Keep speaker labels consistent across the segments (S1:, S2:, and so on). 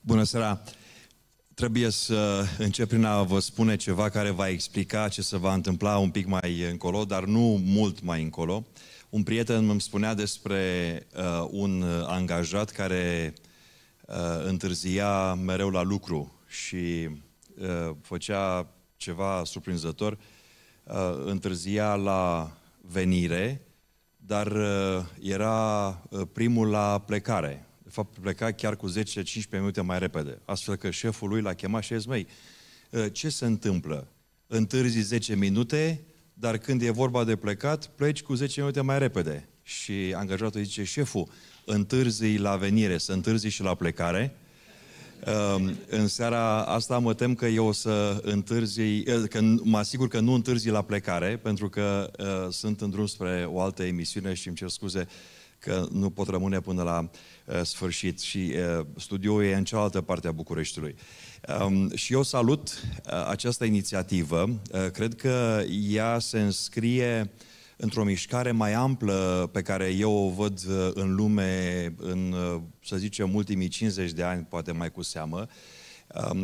S1: Bună seara! Trebuie să încep prin a vă spune ceva care va explica ce se va întâmpla un pic mai încolo, dar nu mult mai încolo. Un prieten îmi spunea despre uh, un angajat care uh, întârzia mereu la lucru și uh, făcea ceva surprinzător. Uh, întârzia la venire, dar uh, era uh, primul la plecare de fapt pleca chiar cu 10-15 minute mai repede. Astfel că șeful lui l-a chemat și a zis, măi, ă, ce se întâmplă? Întârzi 10 minute, dar când e vorba de plecat, pleci cu 10 minute mai repede. Și angajatul zice, șeful, întârzi la venire, să întârzi și la plecare. În seara asta mă tem că eu o să întârzi, ă, că mă asigur că nu întârzi la plecare, pentru că ă, sunt în drum spre o altă emisiune și îmi cer scuze că nu pot rămâne până la uh, sfârșit și uh, studioul e în cealaltă parte a Bucureștiului. Um, și eu salut uh, această inițiativă. Uh, cred că ea se înscrie într-o mișcare mai amplă pe care eu o văd în lume în, să zicem, ultimii 50 de ani, poate mai cu seamă,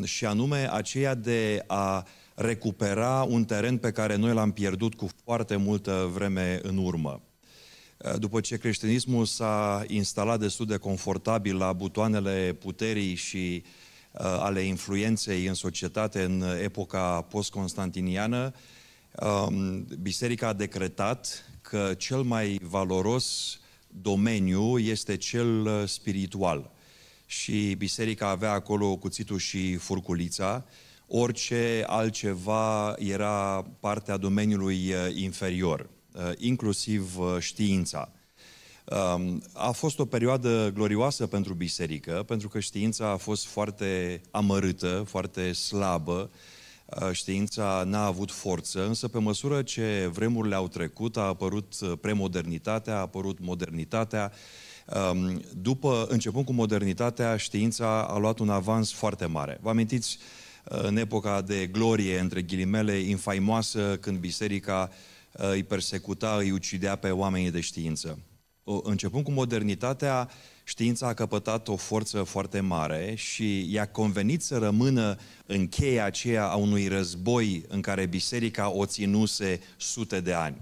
S1: și anume aceea de a recupera un teren pe care noi l-am pierdut cu foarte multă vreme în urmă. Eh, după ce creștinismul s-a instalat destul de confortabil la butoanele puterii și eh, ale influenței în societate în epoca post-constantiniană, ehm, biserica a decretat că cel mai valoros domeniu este cel eh, spiritual. Și biserica avea acolo cuțitul și furculița, orice altceva era partea domeniului inferior. Uh, inclusiv uh, știința. Um, a fost o perioadă glorioasă pentru biserică, pentru că știința a fost foarte amărâtă, foarte slabă, uh, știința n-a avut forță, însă pe măsură ce vremurile au trecut, a apărut premodernitatea, a apărut modernitatea, um, după, începând cu modernitatea, știința a luat un avans foarte mare. Vă amintiți în epoca de glorie, între ghilimele, infaimoasă, când biserica uh, îi persecuta, îi ucidea pe oamenii de știință. Începând cu modernitatea, știința a căpătat o forță foarte mare și i-a convenit să rămână în cheia aceea a unui război în care biserica o ținuse sute de ani.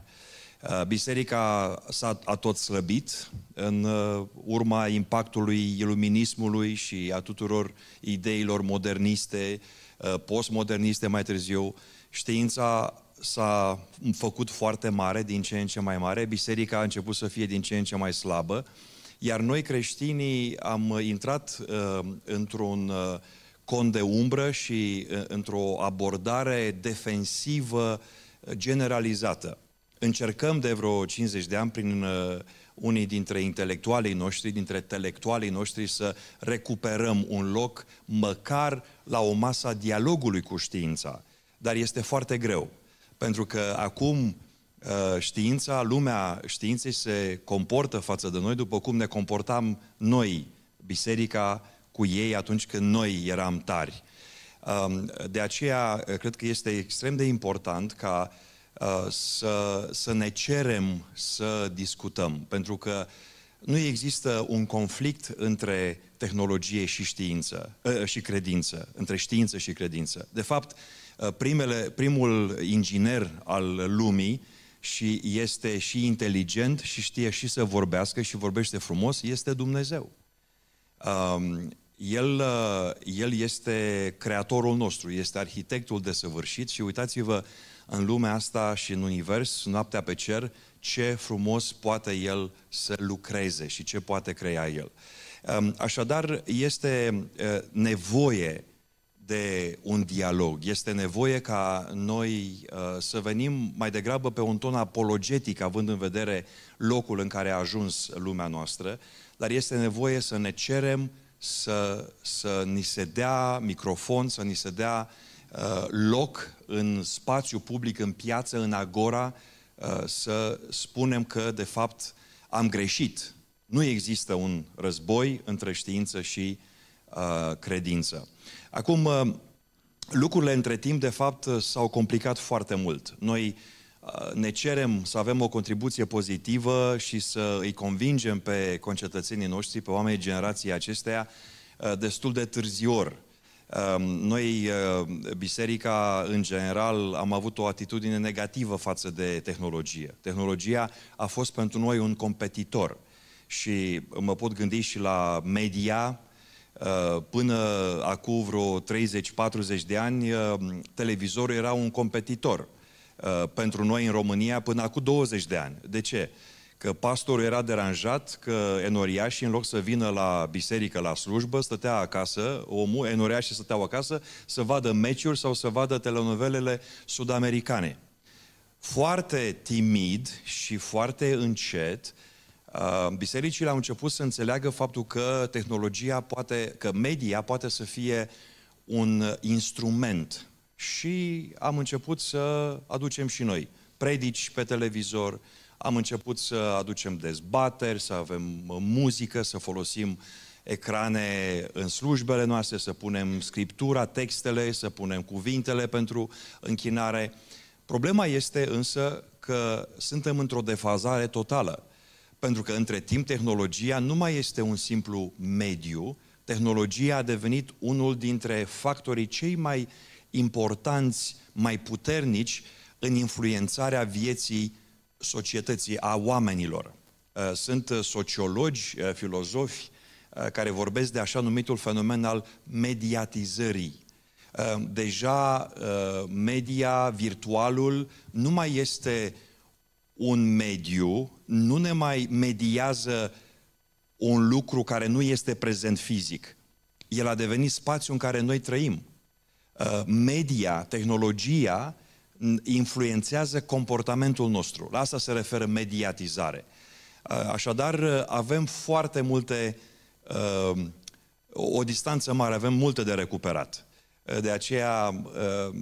S1: Uh, biserica s-a a tot slăbit în uh, urma impactului iluminismului și a tuturor ideilor moderniste, uh, postmoderniste mai târziu. Știința s-a făcut foarte mare, din ce în ce mai mare, biserica a început să fie din ce în ce mai slabă, iar noi creștinii am intrat uh, într-un uh, cont de umbră și uh, într-o abordare defensivă generalizată. Încercăm de vreo 50 de ani prin uh, unii dintre intelectualii noștri, dintre intelectualii noștri, să recuperăm un loc măcar la o masă a dialogului cu știința. Dar este foarte greu. Pentru că acum ă, știința, lumea științei se comportă față de noi după cum ne comportam noi, biserica, cu ei atunci când noi eram tari. De aceea, ă, cred că este extrem de important ca ă, să, să ne cerem să discutăm, pentru că uh, nu există un conflict între tehnologie și știință ă, și credință, între știință și credință. De fapt, ă, primele, primul inginer al lumii și este și inteligent și știe și să vorbească și vorbește frumos, este Dumnezeu. El, ă, el este creatorul nostru, este arhitectul desăvârșit și uitați-vă în lumea asta și în univers, noaptea pe cer, ce frumos poate El să lucreze și ce poate crea El. Așadar, este nevoie de un dialog. Este nevoie ca noi să venim mai degrabă pe un ton apologetic, având în vedere locul în care a ajuns lumea noastră, dar este nevoie să ne cerem să, să ni se dea microfon, să ni se dea loc în spațiu public, în piață, în agora, Uh, să spunem că, de fapt, am greșit. Nu există un război între știință și uh, credință. Acum, uh, lucrurile între timp, de fapt, s-au complicat foarte mult. Noi ne cerem să avem o contribuție pozitivă și să îi convingem pe concetățenii noștri, pe oamenii generației acesteia, destul de târzior. Ehm, noi, ehm, biserica, în general, am avut o atitudine negativă față de tehnologie. Tehnologia a fost pentru noi un competitor. Și mă pot gândi și la media, ehm, până acum vreo 30-40 de ani, televizorul era un competitor pentru noi în România până acum 20 de ani. De ce? că pastorul era deranjat, că enoria și în loc să vină la biserică, la slujbă, stătea acasă, omul enoria și stăteau acasă, să vadă meciuri sau să vadă telenovelele sud-americane. Foarte timid și foarte încet, bisericile au început să înțeleagă faptul că tehnologia poate, că media poate să fie un instrument și am început să aducem și noi predici pe televizor, am început să aducem dezbateri, să avem uh, muzică, să folosim ecrane în slujbele noastre, să punem scriptura, textele, să punem cuvintele pentru închinare. Problema este însă că suntem într-o defazare totală. Pentru că între timp tehnologia nu mai este un simplu mediu, tehnologia a devenit unul dintre factorii cei mai importanți, mai puternici în influențarea vieții societății, a oamenilor. Uh, sunt uh, sociologi, uh, filozofi care vorbesc de așa numitul fenomen al mediatizării. Deja media, virtualul, nu mai este un mediu, nu ne mai mediază un lucru care nu este prezent fizic. El a devenit spațiu în care noi trăim. Media, tehnologia, influențează comportamentul nostru. La asta se referă mediatizare. Așadar, avem foarte multe, uh, o distanță mare, avem multe de recuperat. Uh, de aceea, uh,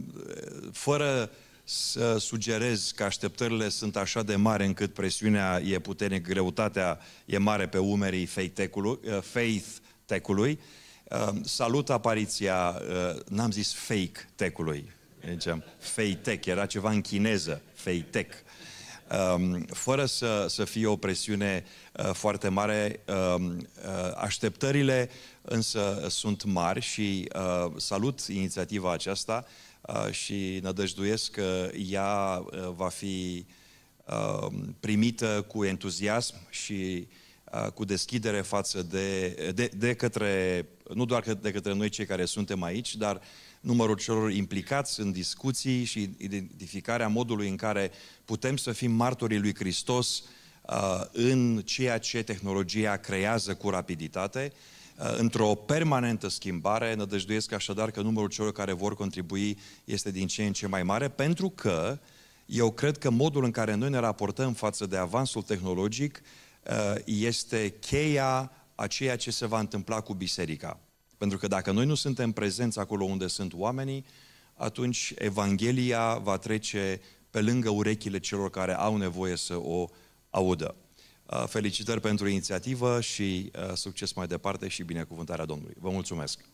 S1: fără să sugerez că așteptările sunt așa de mari încât presiunea e puternic, greutatea e mare pe umerii faith tech-ului, salut apariția, n-am zis fake tech-ului, Ziceam, Feitec, era ceva în chineză, Feitec. Um, fără să, să fie o presiune uh, foarte mare, um, uh, așteptările însă sunt mari și uh, salut inițiativa aceasta uh, și nădăjduiesc că ea uh, va fi uh, primită cu entuziasm și uh, cu deschidere față de, de, de către, nu doar de către noi cei care suntem aici, dar numărul celor implicați în discuții și identificarea modului în care putem să fim martorii lui Hristos în ceea ce tehnologia creează cu rapiditate, într-o permanentă schimbare, nădăjduiesc așadar că numărul celor care vor contribui este din ce în ce mai mare, pentru că eu cred că modul în care noi ne raportăm față de avansul tehnologic uh, Uh, este cheia a ceea ce se va întâmpla cu biserica. Pentru că dacă noi nu suntem prezenți acolo unde sunt oamenii, atunci Evanghelia va trece pe lângă urechile celor care au nevoie să o audă. Uh, felicitări pentru inițiativă și uh, succes mai departe și binecuvântarea Domnului. Vă mulțumesc!